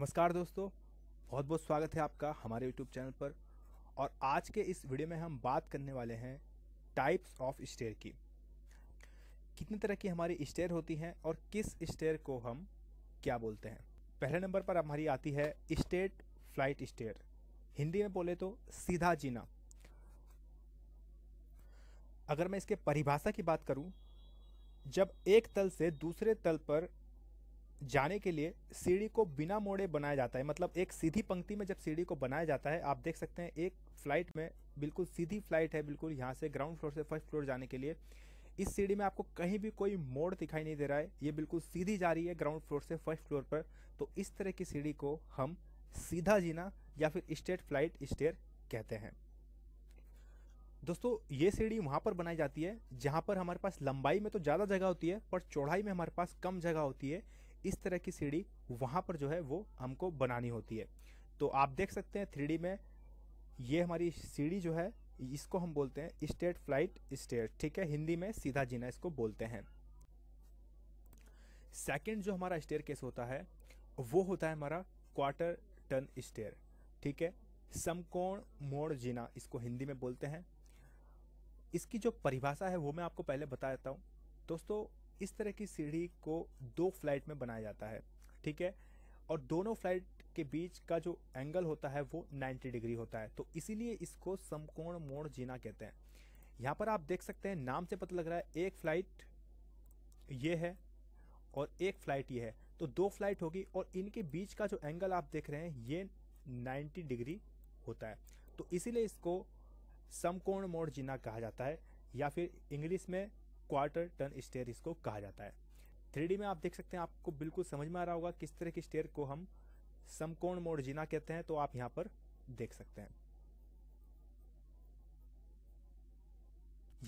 नमस्कार दोस्तों बहुत बहुत स्वागत है आपका हमारे यूट्यूब चैनल पर और आज के इस वीडियो में हम बात करने वाले हैं टाइप्स ऑफ स्टेयर की कितने तरह की हमारी स्टेयर होती हैं और किस स्टेयर को हम क्या बोलते हैं पहले नंबर पर हमारी आती है स्टेट फ्लाइट स्टेयर हिंदी में बोले तो सीधा जीना अगर मैं इसके परिभाषा की बात करूं जब एक तल से दूसरे तल पर जाने के लिए सीढ़ी को बिना मोड़े बनाया जाता है मतलब एक सीधी पंक्ति में जब सीढ़ी को बनाया जाता है आप देख सकते हैं एक फ्लाइट में बिल्कुल सीधी फ्लाइट है बिल्कुल यहाँ से ग्राउंड फ्लोर से फर्स्ट फ्लोर जाने के लिए इस सीढ़ी में आपको कहीं भी कोई मोड़ दिखाई नहीं दे रहा है ये बिल्कुल सीधी जा रही है ग्राउंड फ्लोर से फर्स्ट फ्लोर पर तो इस तरह की सीढ़ी को हम सीधा जीना या फिर स्टेट फ्लाइट स्टेयर कहते हैं दोस्तों ये सीढ़ी वहाँ पर बनाई जाती है जहाँ पर हमारे पास लंबाई में तो ज़्यादा जगह होती है पर चौड़ाई में हमारे पास कम जगह होती है इस तरह की सीढ़ी वहाँ पर जो है वो हमको बनानी होती है तो आप देख सकते हैं थ्री में ये हमारी सीढ़ी जो है इसको हम बोलते हैं स्टेट फ्लाइट स्टेट ठीक है हिंदी में सीधा जीना इसको बोलते हैं सेकंड जो हमारा स्टेयर केस होता है वो होता है हमारा क्वार्टर टर्न स्टेयर ठीक है समकोण मोड़ जीना इसको हिंदी में बोलते हैं इसकी जो परिभाषा है वो मैं आपको पहले बता देता हूँ दोस्तों इस तरह की सीढ़ी को दो फ्लाइट में बनाया जाता है ठीक है और दोनों फ्लाइट के बीच का जो एंगल होता है वो 90 डिग्री होता है तो इसीलिए इसको समकोण मोड़ जीना कहते हैं यहाँ पर आप देख सकते हैं नाम से पता लग रहा है एक फ्लाइट ये है और एक फ्लाइट ये है तो दो फ्लाइट होगी और इनके बीच का जो एंगल आप देख रहे हैं ये 90 डिग्री होता है तो इसीलिए इसको समकोण मोड़ जीना कहा जाता है या फिर इंग्लिश में क्वार्टर टर्न स्टेयर इसको कहा जाता है थ्री में आप देख सकते हैं आपको बिल्कुल समझ में आ रहा होगा किस तरह की स्टेयर को हम समकोण जीना कहते हैं तो आप यहाँ पर देख सकते हैं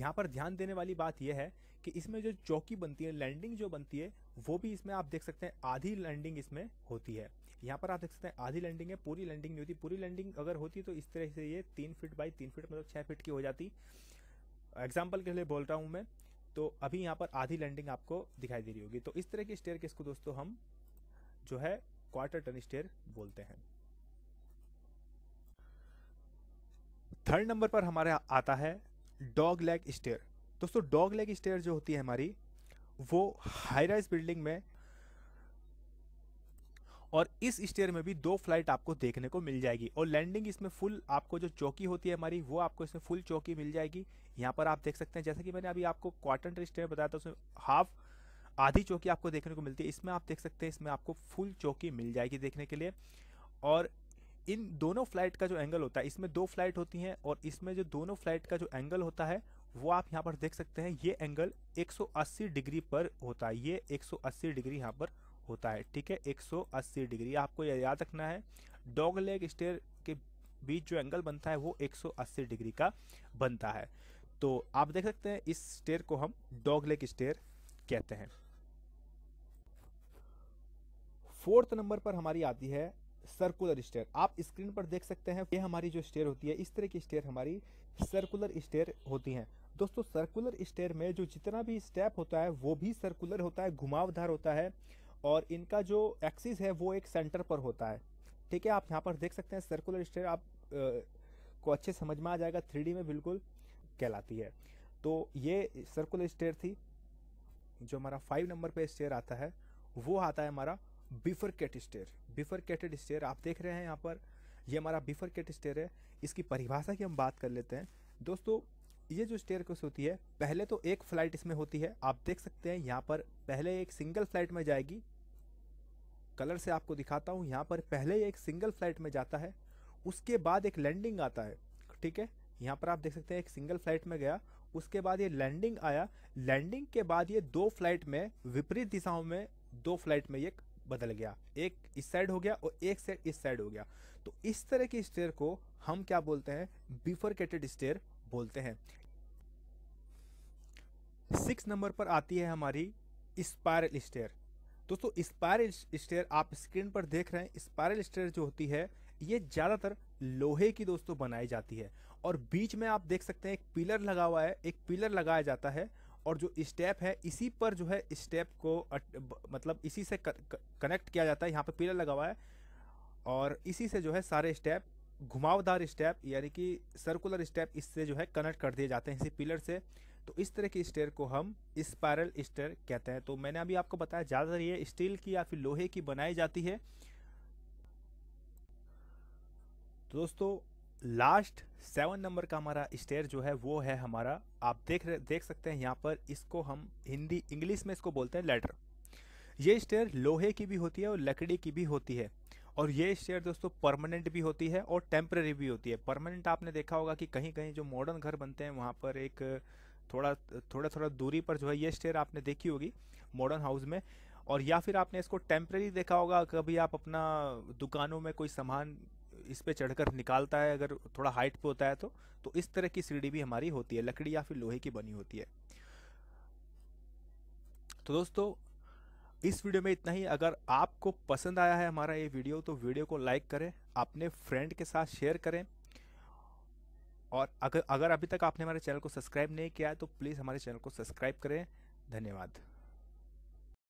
यहाँ पर ध्यान देने वाली बात यह है कि इसमें जो चौकी बनती है लैंडिंग जो बनती है वो भी इसमें आप देख सकते हैं आधी लैंडिंग इसमें होती है यहाँ पर आप देख सकते हैं आधी लैंडिंग है पूरी लैंडिंग नहीं होती पूरी लैंडिंग अगर होती तो इस तरह से ये तीन फीट बाई तीन फीट मतलब छः फीट की हो जाती एग्जाम्पल के लिए बोल रहा हूँ मैं तो अभी यहाँ पर आधी लैंडिंग आपको दिखाई दे रही होगी तो इस तरह की स्टेयर किसको दोस्तों हम जो है क्वार्टर टर्न स्टेयर बोलते हैं थर्ड नंबर पर हमारे आता है डॉग लेग स्टेयर दोस्तों डॉग लेग स्टेयर जो होती है हमारी वो हाई राइज बिल्डिंग में और इस स्टेयर में भी दो फ्लाइट आपको देखने को मिल जाएगी और लैंडिंग इसमें फुल आपको जो चौकी होती है हमारी वो आपको इसमें फुल चौकी मिल जाएगी यहाँ पर आप देख सकते हैं जैसे कि मैंने अभी आपको क्वार्टन ट्री स्टेयर बताया था उसमें हाफ आधी चौकी आपको देखने को मिलती है इसमें आप देख सकते हैं इसमें आपको फुल चौकी मिल जाएगी देखने के लिए और इन दोनों फ्लाइट का जो एंगल होता है इसमें दो फ्लाइट होती हैं और इसमें जो दोनों फ्लाइट का जो एंगल होता है वो आप यहाँ पर देख सकते हैं ये एंगल 180 डिग्री पर होता है ये 180 डिग्री यहाँ पर होता है ठीक है 180 डिग्री आपको यह याद रखना है डॉग लेग स्टेयर के बीच जो एंगल बनता है वो 180 डिग्री का बनता है तो आप देख सकते हैं इस स्टेयर को हम डॉग लेग स्टेयर कहते हैं फोर्थ नंबर पर हमारी आती है सर्कुलर स्टेयर आप स्क्रीन पर देख सकते हैं ये हमारी जो स्टेयर होती है इस तरह की स्टेयर हमारी सर्कुलर स्टेयर होती हैं दोस्तों सर्कुलर स्टेयर में जो जितना भी स्टेप होता है वो भी सर्कुलर होता है घुमावदार होता है और इनका जो एक्सिस है वो एक सेंटर पर होता है ठीक है आप यहाँ पर देख सकते हैं सर्कुलर स्टेयर आप आ, को अच्छे समझ में आ जाएगा थ्री में बिल्कुल कहलाती है तो ये सर्कुलर स्टेयर थी जो हमारा फाइव नंबर पे स्टेयर आता है वो आता है हमारा bifurcated stair bifurcated stair आप देख रहे हैं यहाँ पर ये हमारा बिफर कैट स्टेयर है इसकी परिभाषा की हम बात कर लेते हैं दोस्तों ये जो स्टेयर कैसे होती है पहले तो एक फ्लाइट इसमें होती है आप देख सकते हैं यहाँ पर पहले एक सिंगल फ्लाइट में जाएगी कलर से आपको दिखाता हूँ यहाँ पर पहले एक सिंगल फ्लाइट में जाता है उसके बाद एक लैंडिंग आता है ठीक है यहाँ पर आप देख सकते हैं एक सिंगल फ्लाइट में गया उसके बाद ये लैंडिंग आया लैंडिंग के बाद ये दो फ्लाइट में विपरीत दिशाओं में दो फ्लाइट में ये बदल गया एक इस साइड हो गया और एक साइड इस साइड हो गया तो इस तरह की स्टेयर को हम क्या बोलते हैं बिफरकेटेड स्टेयर बोलते हैं सिक्स नंबर पर आती है हमारी स्पायरल स्टेयर दोस्तों स्पायरल स्टेयर आप स्क्रीन पर देख रहे हैं स्पायरल स्टेयर जो होती है ये ज़्यादातर लोहे की दोस्तों बनाई जाती है और बीच में आप देख सकते हैं एक पिलर लगा हुआ है एक पिलर लगाया जाता है और जो स्टेप है इसी पर जो है स्टेप को मतलब इसी से कनेक्ट किया जाता है यहाँ पे पिलर लगा हुआ है और इसी से जो है सारे स्टेप घुमावदार स्टेप यानी कि सर्कुलर स्टेप इससे जो है कनेक्ट कर दिए जाते हैं इसी पिलर से तो इस तरह के स्टेयर को हम स्पायरल स्टेयर कहते हैं तो मैंने अभी आपको बताया ज़्यादातर ये स्टील की या फिर लोहे की बनाई जाती है तो दोस्तों लास्ट सेवन नंबर का हमारा स्टेयर जो है वो है हमारा आप देख रहे देख सकते हैं यहाँ पर इसको हम हिंदी इंग्लिश में इसको बोलते हैं लेटर ये स्टेयर लोहे की भी होती है और लकड़ी की भी होती है और ये स्टेयर दोस्तों परमानेंट भी होती है और टेम्प्रेरी भी होती है परमानेंट आपने देखा होगा कि कहीं कहीं जो मॉडर्न घर बनते हैं वहाँ पर एक थोड़ा थोड़ा थोड़ा दूरी पर जो है ये स्टेयर आपने देखी होगी मॉडर्न हाउस में और या फिर आपने इसको टेम्प्रेरी देखा होगा कभी आप अपना दुकानों में कोई सामान इस पे चढ़कर निकालता है अगर थोड़ा हाइट पे होता है तो तो इस तरह की सीढ़ी भी हमारी होती है लकड़ी या फिर लोहे की बनी होती है तो दोस्तों इस वीडियो में इतना ही अगर आपको पसंद आया है हमारा ये वीडियो तो वीडियो को लाइक करें अपने फ्रेंड के साथ शेयर करें और अगर अगर अभी तक आपने हमारे चैनल को सब्सक्राइब नहीं किया है तो प्लीज़ हमारे चैनल को सब्सक्राइब करें धन्यवाद